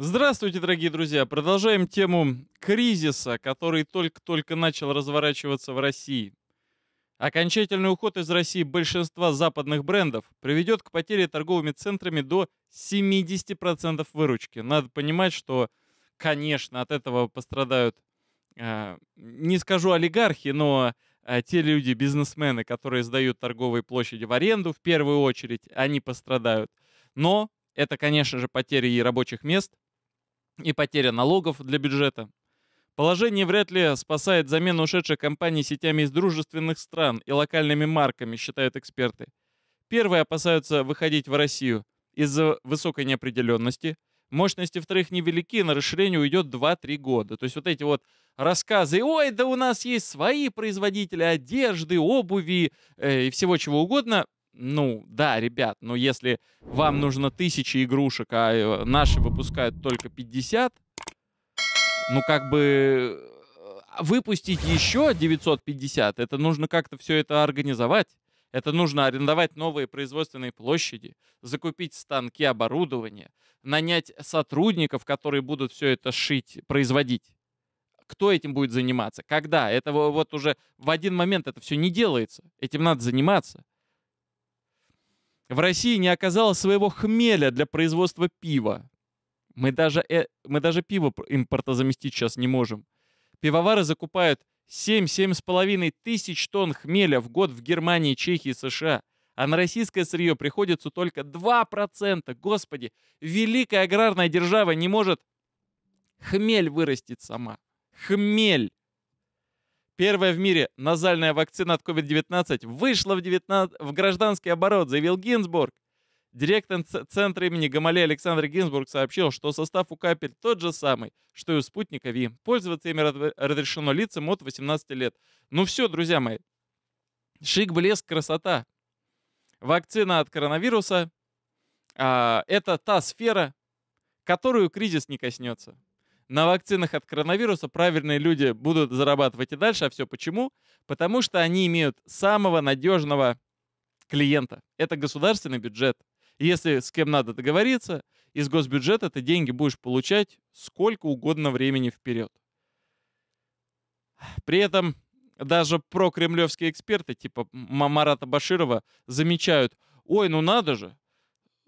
Здравствуйте, дорогие друзья! Продолжаем тему кризиса, который только-только начал разворачиваться в России. Окончательный уход из России большинства западных брендов приведет к потере торговыми центрами до 70% выручки. Надо понимать, что, конечно, от этого пострадают, а, не скажу олигархи, но а, те люди, бизнесмены, которые сдают торговые площади в аренду, в первую очередь, они пострадают. Но это, конечно же, потери и рабочих мест, и потеря налогов для бюджета. Положение вряд ли спасает замену ушедших компаний сетями из дружественных стран и локальными марками, считают эксперты. Первые опасаются выходить в Россию из-за высокой неопределенности. Мощности, вторых невелики, на расширение уйдет 2-3 года. То есть вот эти вот рассказы, ой, да у нас есть свои производители одежды, обуви э, и всего чего угодно, ну, да, ребят, но если вам нужно тысячи игрушек, а э, наши выпускают только 50, ну, как бы э, выпустить еще 950, это нужно как-то все это организовать. Это нужно арендовать новые производственные площади, закупить станки, оборудование, нанять сотрудников, которые будут все это шить, производить. Кто этим будет заниматься? Когда? Это вот уже в один момент это все не делается. Этим надо заниматься в России не оказалось своего хмеля для производства пива. Мы даже, э, мы даже пиво импортозаместить сейчас не можем. Пивовары закупают 7-7,5 тысяч тонн хмеля в год в Германии, Чехии, США. А на российское сырье приходится только 2%. Господи, великая аграрная держава не может хмель вырастить сама. Хмель! Первая в мире назальная вакцина от COVID-19 вышла в, 19... в гражданский оборот, заявил Гинзбург. Директор центра имени Гамале Александр Гинзбург сообщил, что состав у капель тот же самый, что и у спутника ВИ. Пользоваться ими разрешено лицам от 18 лет. Ну все, друзья мои. Шик, блеск, красота. Вакцина от коронавируса а, — это та сфера, которую кризис не коснется на вакцинах от коронавируса правильные люди будут зарабатывать и дальше. А все почему? Потому что они имеют самого надежного клиента. Это государственный бюджет. если с кем надо договориться, из госбюджета ты деньги будешь получать сколько угодно времени вперед. При этом даже прокремлевские эксперты типа Марата Баширова замечают, ой, ну надо же,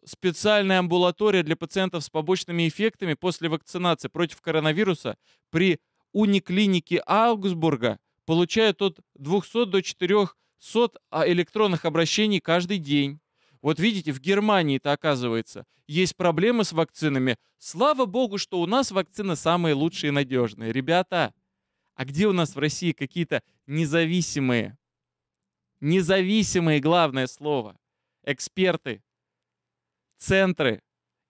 специальная амбулатория для пациентов с побочными эффектами после вакцинации против коронавируса при униклинике Аугсбурга получают от 200 до 400 а, электронных обращений каждый день. Вот видите, в германии это оказывается, есть проблемы с вакцинами. Слава богу, что у нас вакцины самые лучшие и надежные. Ребята, а где у нас в России какие-то независимые, независимые, главное слово, эксперты, центры,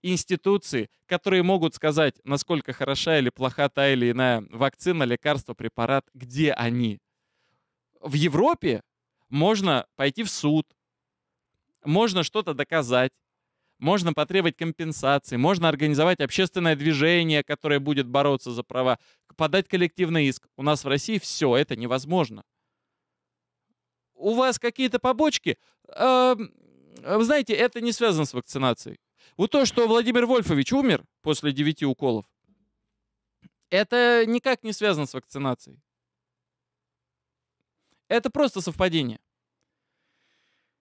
институции, которые могут сказать, насколько хороша или плоха та или иная вакцина, лекарство, препарат, где они. В Европе можно пойти в суд, можно что-то доказать, можно потребовать компенсации, можно организовать общественное движение, которое будет бороться за права, подать коллективный иск. У нас в России все это невозможно. У вас какие-то побочки? Эм, вы знаете, это не связано с вакцинацией. Вот то, что Владимир Вольфович умер после 9 уколов, это никак не связано с вакцинацией. Это просто совпадение.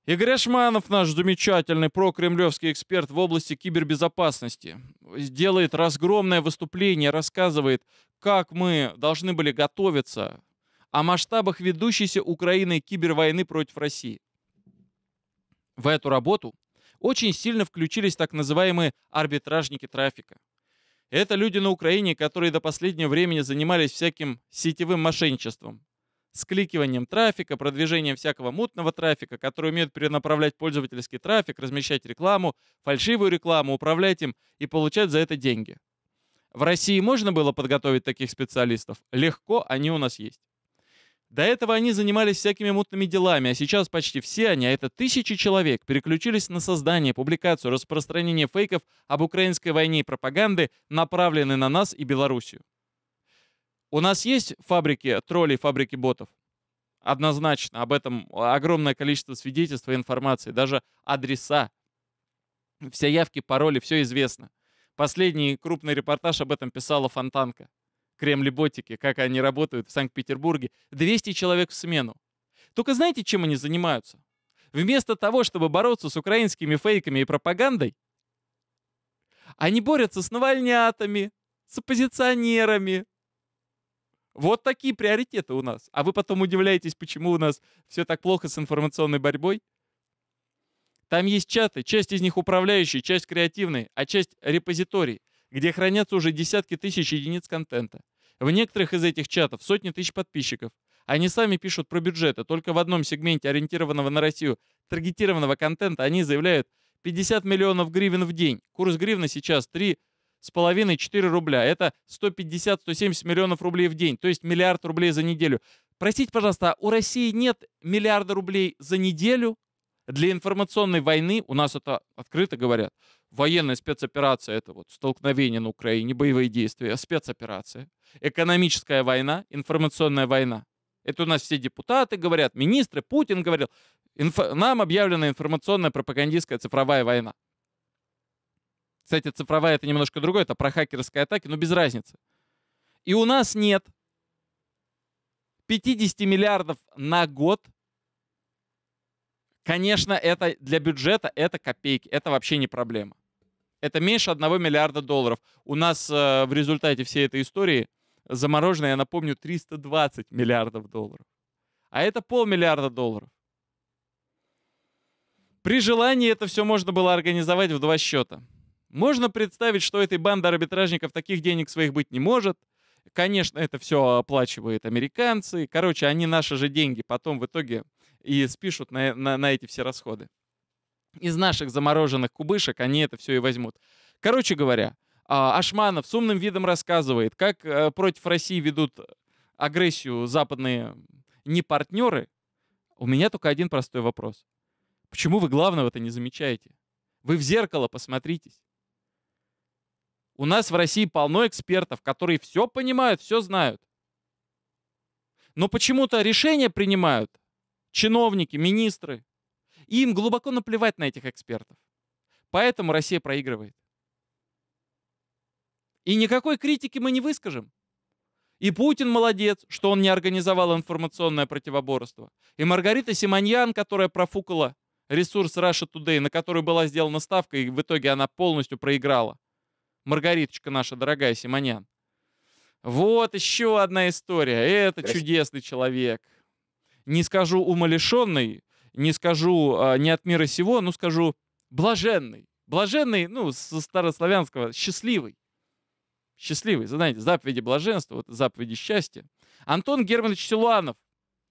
Игорь Ашманов, наш замечательный прокремлевский эксперт в области кибербезопасности, делает разгромное выступление, рассказывает, как мы должны были готовиться о масштабах ведущейся Украины кибервойны против России. В эту работу очень сильно включились так называемые арбитражники трафика. Это люди на Украине, которые до последнего времени занимались всяким сетевым мошенничеством. Скликиванием трафика, продвижением всякого мутного трафика, который умеет перенаправлять пользовательский трафик, размещать рекламу, фальшивую рекламу, управлять им и получать за это деньги. В России можно было подготовить таких специалистов? Легко, они у нас есть. До этого они занимались всякими мутными делами, а сейчас почти все они, а это тысячи человек, переключились на создание, публикацию, распространение фейков об украинской войне и пропаганды, направленной на нас и Белоруссию. У нас есть фабрики троллей, фабрики ботов? Однозначно, об этом огромное количество свидетельств и информации, даже адреса. Все явки, пароли, все известно. Последний крупный репортаж об этом писала Фонтанка кремль ботики как они работают в Санкт-Петербурге, 200 человек в смену. Только знаете, чем они занимаются? Вместо того, чтобы бороться с украинскими фейками и пропагандой, они борются с навальнятами, с оппозиционерами. Вот такие приоритеты у нас. А вы потом удивляетесь, почему у нас все так плохо с информационной борьбой? Там есть чаты, часть из них управляющие, часть креативные, а часть репозиторий где хранятся уже десятки тысяч единиц контента. В некоторых из этих чатов сотни тысяч подписчиков. Они сами пишут про бюджеты, только в одном сегменте ориентированного на Россию таргетированного контента они заявляют 50 миллионов гривен в день. Курс гривны сейчас 3 с половиной 4 рубля. Это 150-170 миллионов рублей в день, то есть миллиард рублей за неделю. Простите, пожалуйста, а у России нет миллиарда рублей за неделю? Для информационной войны у нас это открыто говорят. Военная спецоперация — это вот столкновение на Украине, боевые действия, спецоперация. Экономическая война, информационная война. Это у нас все депутаты говорят, министры, Путин говорил. Инфо- нам объявлена информационная пропагандистская цифровая война. Кстати, цифровая — это немножко другое, это про хакерские атаки, но без разницы. И у нас нет 50 миллиардов на год Конечно, это для бюджета это копейки, это вообще не проблема. Это меньше 1 миллиарда долларов. У нас э, в результате всей этой истории заморожено, я напомню, 320 миллиардов долларов. А это полмиллиарда долларов. При желании это все можно было организовать в два счета. Можно представить, что этой банды арбитражников таких денег своих быть не может. Конечно, это все оплачивают американцы. Короче, они наши же деньги потом в итоге и спишут на, э, на, на эти все расходы. Из наших замороженных кубышек они это все и возьмут. Короче говоря, а, Ашманов с умным видом рассказывает, как э, против России ведут агрессию западные не партнеры. У меня только один простой вопрос. Почему вы главного-то не замечаете? Вы в зеркало посмотритесь. У нас в России полно экспертов, которые все понимают, все знают. Но почему-то решения принимают чиновники, министры. Им глубоко наплевать на этих экспертов. Поэтому Россия проигрывает. И никакой критики мы не выскажем. И Путин молодец, что он не организовал информационное противоборство. И Маргарита Симоньян, которая профукала ресурс Russia Today, на который была сделана ставка, и в итоге она полностью проиграла. Маргариточка наша, дорогая Симоньян. Вот еще одна история. Это Здрасте. чудесный человек не скажу умалишенный, не скажу э, не от мира сего, но скажу блаженный. Блаженный, ну, со старославянского, счастливый. Счастливый, знаете, заповеди блаженства, вот заповеди счастья. Антон Германович Силуанов,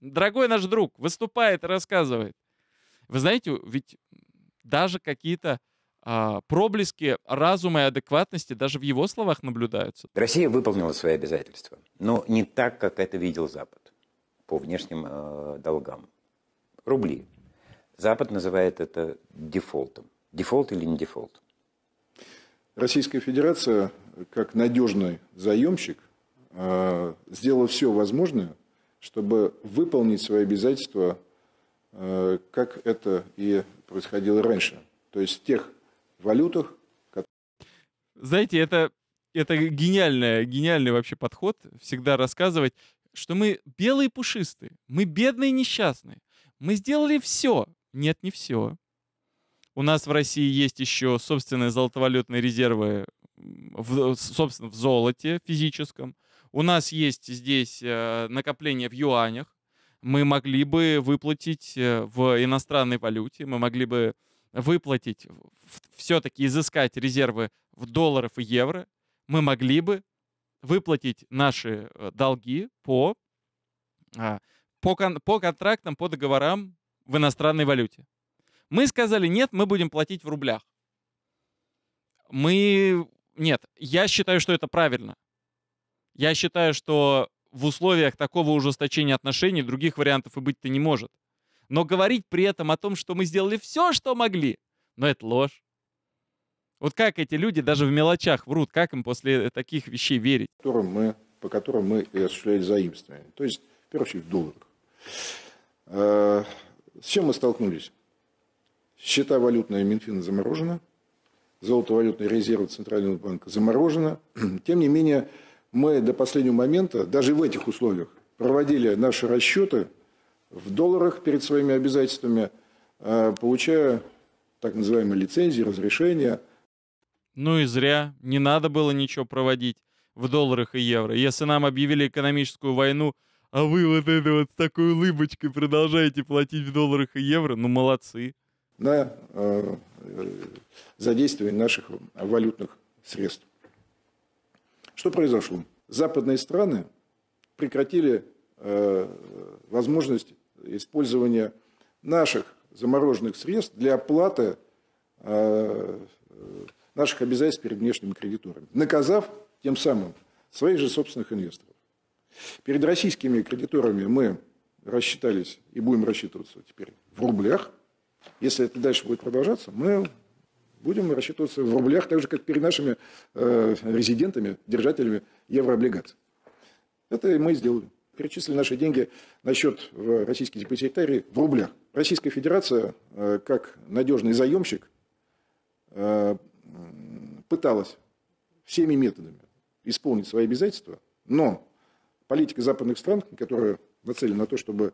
дорогой наш друг, выступает и рассказывает. Вы знаете, ведь даже какие-то а, проблески разума и адекватности даже в его словах наблюдаются. Россия выполнила свои обязательства, но не так, как это видел Запад по внешним э, долгам. Рубли. Запад называет это дефолтом. Дефолт или не дефолт? Российская Федерация, как надежный заемщик, э, сделала все возможное, чтобы выполнить свои обязательства, э, как это и происходило раньше. То есть в тех валютах, которые... Знаете, это это гениальный, гениальный вообще подход. Всегда рассказывать, что мы белые пушистые, мы бедные несчастные. Мы сделали все. Нет, не все. У нас в России есть еще собственные золотовалютные резервы, в, собственно, в золоте физическом. У нас есть здесь э, накопление в юанях. Мы могли бы выплатить э, в иностранной валюте, мы могли бы выплатить, все-таки изыскать резервы в долларов и евро. Мы могли бы выплатить наши э, долги по, а, по, кон, по контрактам, по договорам в иностранной валюте. Мы сказали, нет, мы будем платить в рублях. Мы... Нет, я считаю, что это правильно. Я считаю, что в условиях такого ужесточения отношений других вариантов и быть-то не может. Но говорить при этом о том, что мы сделали все, что могли, но это ложь. Вот как эти люди даже в мелочах врут, как им после э, таких вещей верить? Которым мы, по которым мы и осуществляли заимствование. То есть, в первую очередь, в долларах. А, с чем мы столкнулись? Счета валютные Минфина заморожены, золотовалютные резервы Центрального банка заморожены. Тем не менее, мы до последнего момента, даже в этих условиях, проводили наши расчеты в долларах перед своими обязательствами, а, получая так называемые лицензии, разрешения – ну и зря, не надо было ничего проводить в долларах и евро. Если нам объявили экономическую войну, а вы вот это вот с такой улыбочкой продолжаете платить в долларах и евро, ну молодцы. На э, э задействование наших валютных средств. Что произошло? Западные страны прекратили э, возможность использования наших замороженных средств для оплаты э, наших обязательств перед внешними кредиторами, наказав тем самым своих же собственных инвесторов. Перед российскими кредиторами мы рассчитались и будем рассчитываться теперь в рублях. Если это дальше будет продолжаться, мы будем рассчитываться в рублях, так же, как перед нашими э, резидентами, держателями еврооблигаций. Это и мы сделали. Перечислили наши деньги на счет в российский депозитарии в рублях. Российская Федерация, э, как надежный заемщик, э, пыталась всеми методами исполнить свои обязательства, но политика западных стран, которая нацелена на то, чтобы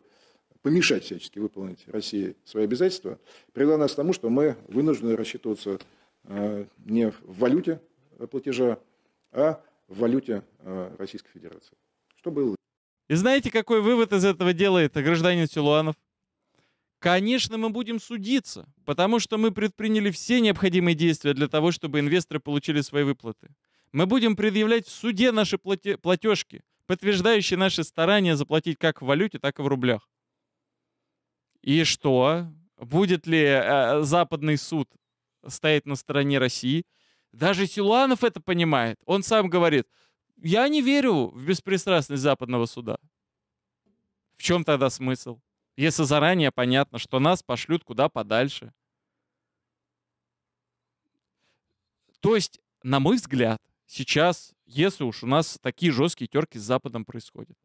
помешать всячески выполнить России свои обязательства, привела нас к тому, что мы вынуждены рассчитываться э, не в валюте платежа, а в валюте э, Российской Федерации. Что было? И знаете, какой вывод из этого делает гражданин Силуанов? Конечно, мы будем судиться, потому что мы предприняли все необходимые действия для того, чтобы инвесторы получили свои выплаты. Мы будем предъявлять в суде наши платежки, подтверждающие наши старания заплатить как в валюте, так и в рублях. И что? Будет ли э, западный суд стоять на стороне России? Даже Силуанов это понимает. Он сам говорит, я не верю в беспристрастность западного суда. В чем тогда смысл? Если заранее понятно, что нас пошлют куда подальше. То есть, на мой взгляд, сейчас, если уж у нас такие жесткие терки с Западом происходят,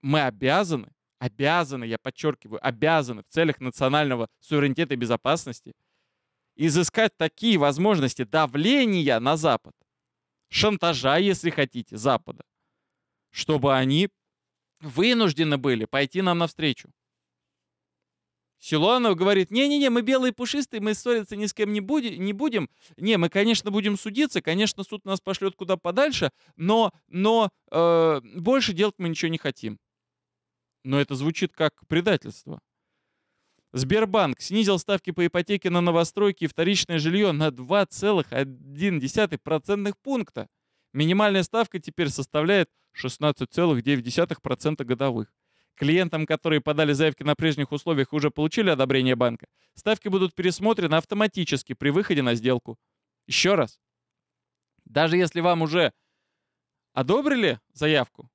мы обязаны, обязаны, я подчеркиваю, обязаны в целях национального суверенитета и безопасности изыскать такие возможности давления на Запад, шантажа, если хотите, Запада, чтобы они вынуждены были пойти нам навстречу. Силуанов говорит, не-не-не, мы белые пушистые, мы ссориться ни с кем не, буди, не будем. Не, мы, конечно, будем судиться, конечно, суд нас пошлет куда подальше, но, но э, больше делать мы ничего не хотим. Но это звучит как предательство. Сбербанк снизил ставки по ипотеке на новостройки и вторичное жилье на 2,1% пункта. Минимальная ставка теперь составляет 0,5%. 16,9% годовых. Клиентам, которые подали заявки на прежних условиях и уже получили одобрение банка, ставки будут пересмотрены автоматически при выходе на сделку. Еще раз. Даже если вам уже одобрили заявку,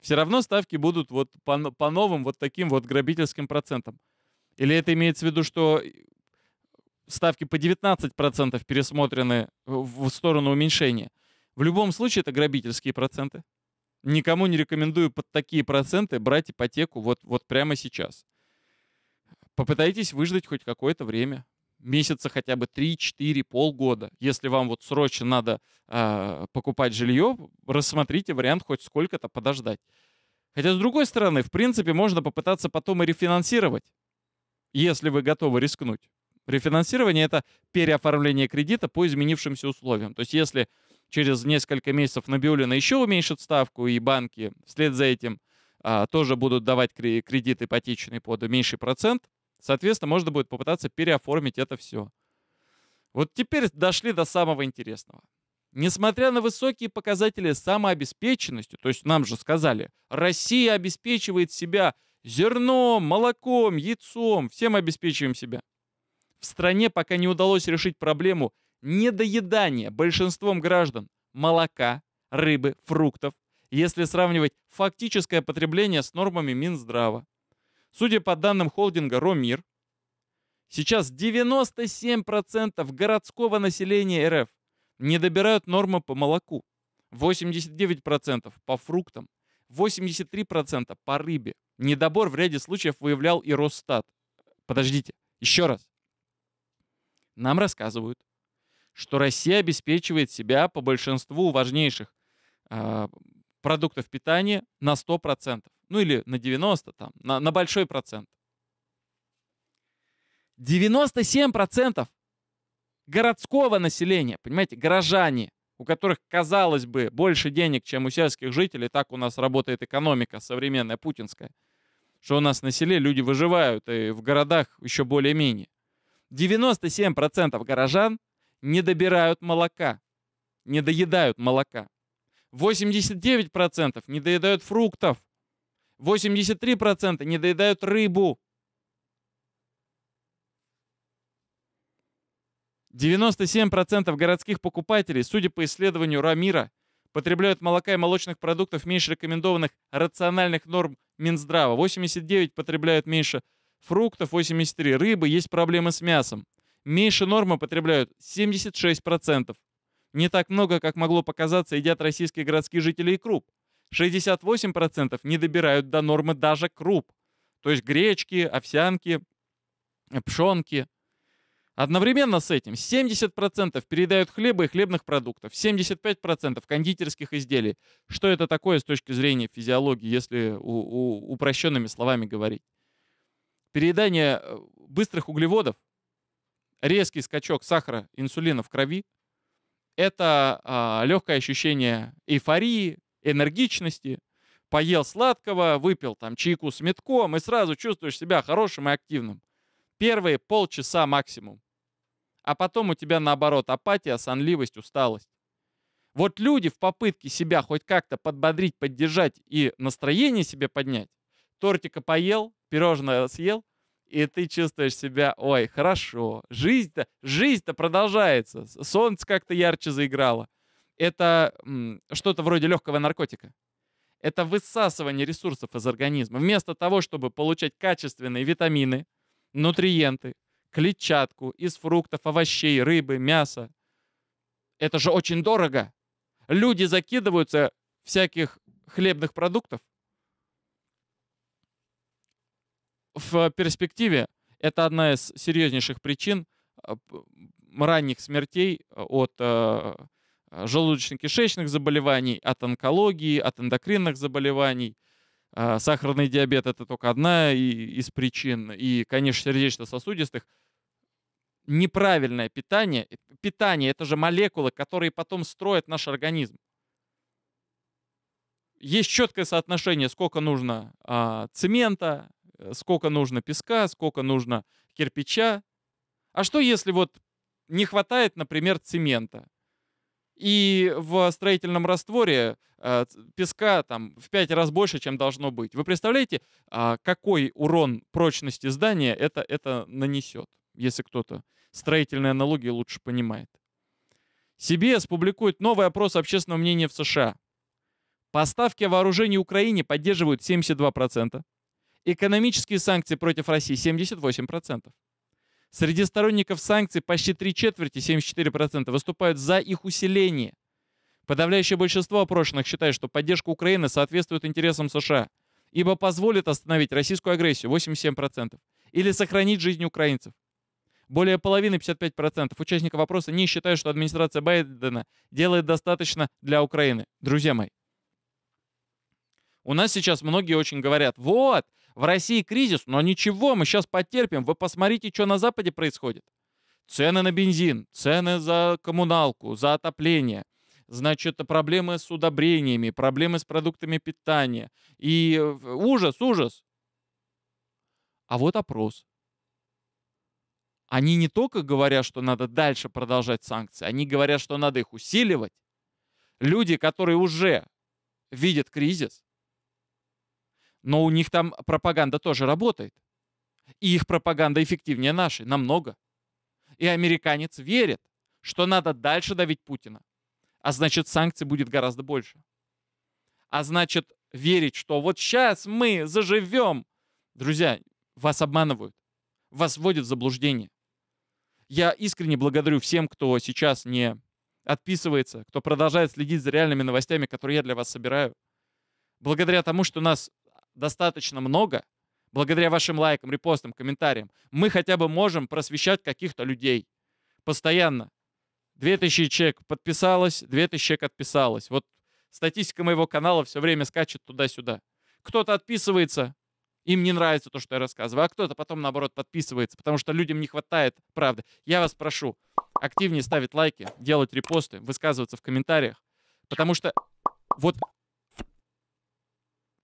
все равно ставки будут вот по, по новым вот таким вот грабительским процентам. Или это имеется в виду, что ставки по 19% пересмотрены в сторону уменьшения – в любом случае это грабительские проценты. Никому не рекомендую под такие проценты брать ипотеку вот, вот прямо сейчас. Попытайтесь выждать хоть какое-то время. Месяца хотя бы 3-4, полгода. Если вам вот срочно надо э, покупать жилье, рассмотрите вариант хоть сколько-то подождать. Хотя, с другой стороны, в принципе, можно попытаться потом и рефинансировать, если вы готовы рискнуть. Рефинансирование — это переоформление кредита по изменившимся условиям. То есть если через несколько месяцев Набиулина еще уменьшит ставку, и банки вслед за этим а, тоже будут давать кредит ипотечный под меньший процент. Соответственно, можно будет попытаться переоформить это все. Вот теперь дошли до самого интересного. Несмотря на высокие показатели самообеспеченности, то есть нам же сказали, Россия обеспечивает себя зерном, молоком, яйцом, всем обеспечиваем себя. В стране пока не удалось решить проблему недоедание большинством граждан молока, рыбы, фруктов, если сравнивать фактическое потребление с нормами Минздрава. Судя по данным холдинга «Ромир», сейчас 97% городского населения РФ не добирают нормы по молоку, 89% по фруктам, 83% по рыбе. Недобор в ряде случаев выявлял и Росстат. Подождите, еще раз. Нам рассказывают, что Россия обеспечивает себя по большинству важнейших э, продуктов питания на 100%, ну или на 90%, там, на, на большой процент. 97% городского населения, понимаете, горожане, у которых, казалось бы, больше денег, чем у сельских жителей, так у нас работает экономика современная, путинская, что у нас на селе люди выживают, и в городах еще более-менее. 97% горожан не добирают молока, не доедают молока. 89% не доедают фруктов. 83% не доедают рыбу. 97% городских покупателей, судя по исследованию Рамира, потребляют молока и молочных продуктов меньше рекомендованных рациональных норм Минздрава. 89 потребляют меньше фруктов, 83 рыбы, есть проблемы с мясом меньше нормы потребляют 76%. Не так много, как могло показаться, едят российские городские жители и круп. 68% не добирают до нормы даже круп. То есть гречки, овсянки, э, пшенки. Одновременно с этим 70% передают хлеба и хлебных продуктов, 75% кондитерских изделий. Что это такое с точки зрения физиологии, если у, у, упрощенными словами говорить? Передание э, быстрых углеводов резкий скачок сахара, инсулина в крови. Это а, легкое ощущение эйфории, энергичности. Поел сладкого, выпил там чайку с метком и сразу чувствуешь себя хорошим и активным. Первые полчаса максимум. А потом у тебя наоборот апатия, сонливость, усталость. Вот люди в попытке себя хоть как-то подбодрить, поддержать и настроение себе поднять, тортика поел, пирожное съел – и ты чувствуешь себя, ой, хорошо, жизнь-то, жизнь-то продолжается, солнце как-то ярче заиграло. Это что-то вроде легкого наркотика. Это высасывание ресурсов из организма. Вместо того, чтобы получать качественные витамины, нутриенты, клетчатку из фруктов, овощей, рыбы, мяса. Это же очень дорого. Люди закидываются всяких хлебных продуктов, в перспективе это одна из серьезнейших причин а, ранних смертей а, от а, желудочно-кишечных заболеваний, от онкологии, от эндокринных заболеваний. Сахарный диабет – это только одна из причин. И, конечно, сердечно-сосудистых. Неправильное питание. Питание – это же молекулы, которые потом строят наш организм. Есть четкое соотношение, сколько нужно цемента, Э, сколько нужно песка, сколько нужно кирпича. А что если вот не хватает, например, цемента? И в строительном растворе э, песка там в пять раз больше, чем должно быть. Вы представляете, э, какой урон прочности здания это, это нанесет, если кто-то строительные аналогии лучше понимает. CBS публикует новый опрос общественного мнения в США. Поставки вооружений Украине поддерживают 72%, Экономические санкции против России 78%. Среди сторонников санкций почти три четверти, 74%, выступают за их усиление. Подавляющее большинство опрошенных считает, что поддержка Украины соответствует интересам США, ибо позволит остановить российскую агрессию 87% или сохранить жизнь украинцев. Более половины, 55% участников опроса не считают, что администрация Байдена делает достаточно для Украины. Друзья мои, у нас сейчас многие очень говорят, вот, в России кризис, но ничего, мы сейчас потерпим. Вы посмотрите, что на Западе происходит. Цены на бензин, цены за коммуналку, за отопление. Значит, проблемы с удобрениями, проблемы с продуктами питания. И э, ужас, ужас. А вот опрос. Они не только говорят, что надо дальше продолжать санкции, они говорят, что надо их усиливать. Люди, которые уже видят кризис, но у них там пропаганда тоже работает. И их пропаганда эффективнее нашей, намного. И американец верит, что надо дальше давить Путина. А значит, санкций будет гораздо больше. А значит, верить, что вот сейчас мы заживем. Друзья, вас обманывают, вас вводят в заблуждение. Я искренне благодарю всем, кто сейчас не отписывается, кто продолжает следить за реальными новостями, которые я для вас собираю. Благодаря тому, что нас достаточно много, благодаря вашим лайкам, репостам, комментариям, мы хотя бы можем просвещать каких-то людей постоянно. 2000 человек подписалось, 2000 человек отписалось. Вот статистика моего канала все время скачет туда-сюда. Кто-то отписывается, им не нравится то, что я рассказываю, а кто-то потом, наоборот, подписывается, потому что людям не хватает правды. Я вас прошу, активнее ставить лайки, делать репосты, высказываться в комментариях, потому что вот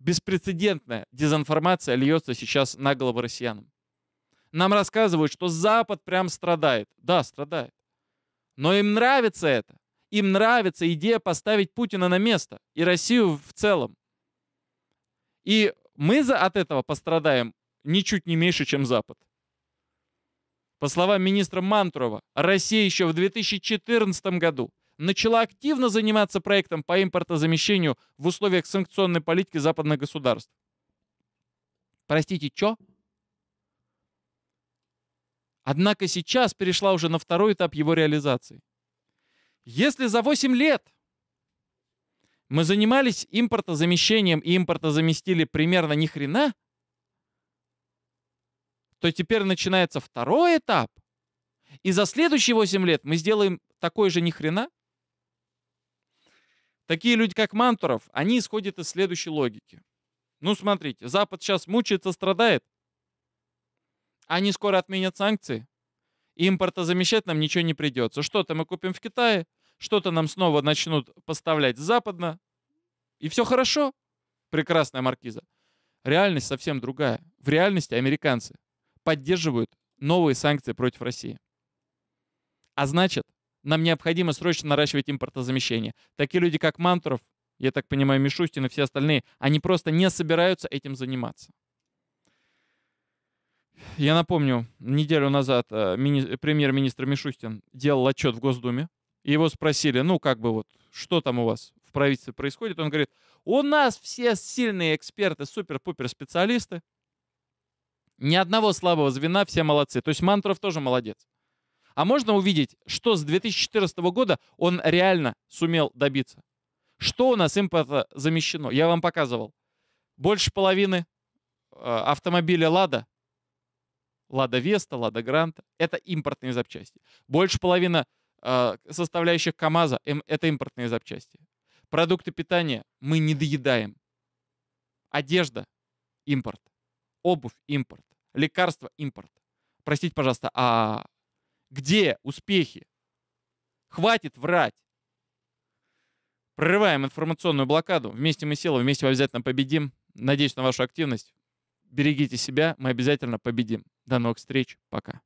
Беспрецедентная дезинформация льется сейчас на голову россиянам. Нам рассказывают, что Запад прям страдает. Да, страдает. Но им нравится это. Им нравится идея поставить Путина на место и Россию в целом. И мы за, от этого пострадаем ничуть не меньше, чем Запад. По словам министра Мантурова, Россия еще в 2014 году начала активно заниматься проектом по импортозамещению в условиях санкционной политики западных государств. Простите, чё? Однако сейчас перешла уже на второй этап его реализации. Если за 8 лет мы занимались импортозамещением и импортозаместили примерно ни хрена, то теперь начинается второй этап. И за следующие 8 лет мы сделаем такой же ни хрена – Такие люди, как Мантуров, они исходят из следующей логики. Ну, смотрите, Запад сейчас мучается, страдает. Они скоро отменят санкции. импорта замещать нам ничего не придется. Что-то мы купим в Китае, что-то нам снова начнут поставлять западно. И все хорошо, прекрасная маркиза. Реальность совсем другая. В реальности американцы поддерживают новые санкции против России. А значит, нам необходимо срочно наращивать импортозамещение. Такие люди, как Мантуров, я так понимаю, Мишустин и все остальные, они просто не собираются этим заниматься. Я напомню, неделю назад э, мини- премьер-министр Мишустин делал отчет в Госдуме. И его спросили, ну как бы вот, что там у вас в правительстве происходит? Он говорит, у нас все сильные эксперты, супер-пупер специалисты. Ни одного слабого звена, все молодцы. То есть Мантуров тоже молодец а можно увидеть, что с 2014 года он реально сумел добиться. Что у нас импорта замещено? Я вам показывал. Больше половины э, автомобиля «Лада», «Лада Веста», «Лада Гранта» — это импортные запчасти. Больше половины э, составляющих КАМАЗа — это импортные запчасти. Продукты питания мы не доедаем. Одежда — импорт. Обувь — импорт. Лекарства — импорт. Простите, пожалуйста, а где успехи? Хватит врать. Прорываем информационную блокаду. Вместе мы сила, вместе мы обязательно победим. Надеюсь на вашу активность. Берегите себя, мы обязательно победим. До новых встреч. Пока.